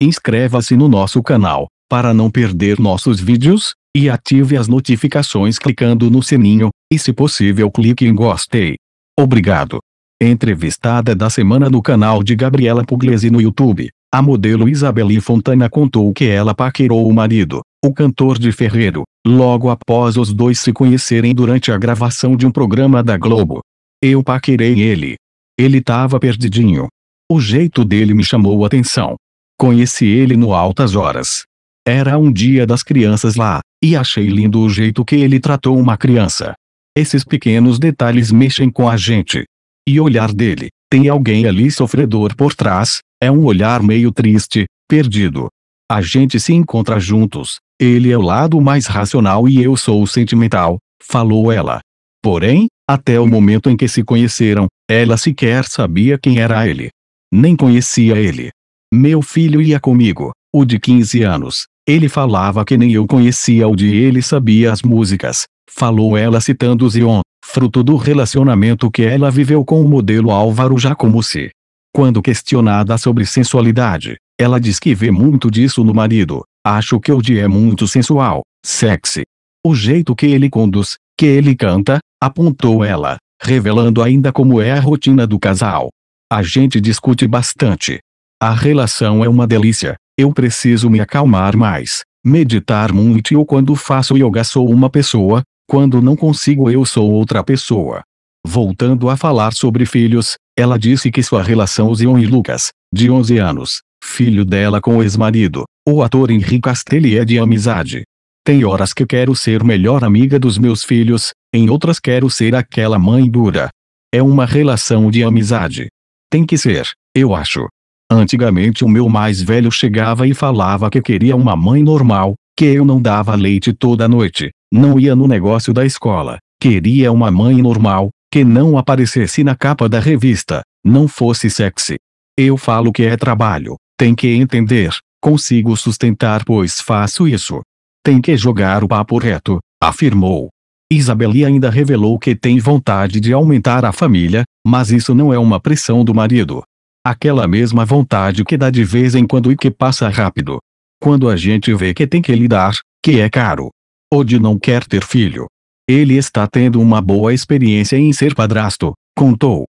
Inscreva-se no nosso canal, para não perder nossos vídeos, e ative as notificações clicando no sininho, e se possível clique em gostei. Obrigado. Entrevistada da semana no canal de Gabriela Pugliese no YouTube, a modelo Isabelle Fontana contou que ela paquerou o marido, o cantor de Ferreiro, logo após os dois se conhecerem durante a gravação de um programa da Globo. Eu paquerei ele. Ele tava perdidinho. O jeito dele me chamou a atenção. Conheci ele no altas horas. Era um dia das crianças lá, e achei lindo o jeito que ele tratou uma criança. Esses pequenos detalhes mexem com a gente. E olhar dele, tem alguém ali sofredor por trás, é um olhar meio triste, perdido. A gente se encontra juntos, ele é o lado mais racional e eu sou o sentimental, falou ela. Porém, até o momento em que se conheceram, ela sequer sabia quem era ele. Nem conhecia ele. Meu filho ia comigo, o de 15 anos. Ele falava que nem eu conhecia o de ele sabia as músicas. Falou ela citando Zion, fruto do relacionamento que ela viveu com o modelo Álvaro Jacomossi. Quando questionada sobre sensualidade, ela diz que vê muito disso no marido. Acho que o de é muito sensual, sexy. O jeito que ele conduz, que ele canta, apontou ela, revelando ainda como é a rotina do casal. A gente discute bastante, a relação é uma delícia. Eu preciso me acalmar mais, meditar muito. Ou quando faço yoga, sou uma pessoa, quando não consigo, eu sou outra pessoa. Voltando a falar sobre filhos, ela disse que sua relação Zion e Lucas, de 11 anos, filho dela com o ex-marido, o ator Henrique Castelli é de amizade. Tem horas que quero ser melhor amiga dos meus filhos, em outras quero ser aquela mãe dura. É uma relação de amizade. Tem que ser, eu acho. Antigamente o meu mais velho chegava e falava que queria uma mãe normal, que eu não dava leite toda noite, não ia no negócio da escola, queria uma mãe normal, que não aparecesse na capa da revista, não fosse sexy. Eu falo que é trabalho, tem que entender, consigo sustentar pois faço isso. Tem que jogar o papo reto, afirmou. Isabelle ainda revelou que tem vontade de aumentar a família, mas isso não é uma pressão do marido, Aquela mesma vontade que dá de vez em quando e que passa rápido. Quando a gente vê que tem que lidar, que é caro. Ou de não quer ter filho. Ele está tendo uma boa experiência em ser padrasto, contou.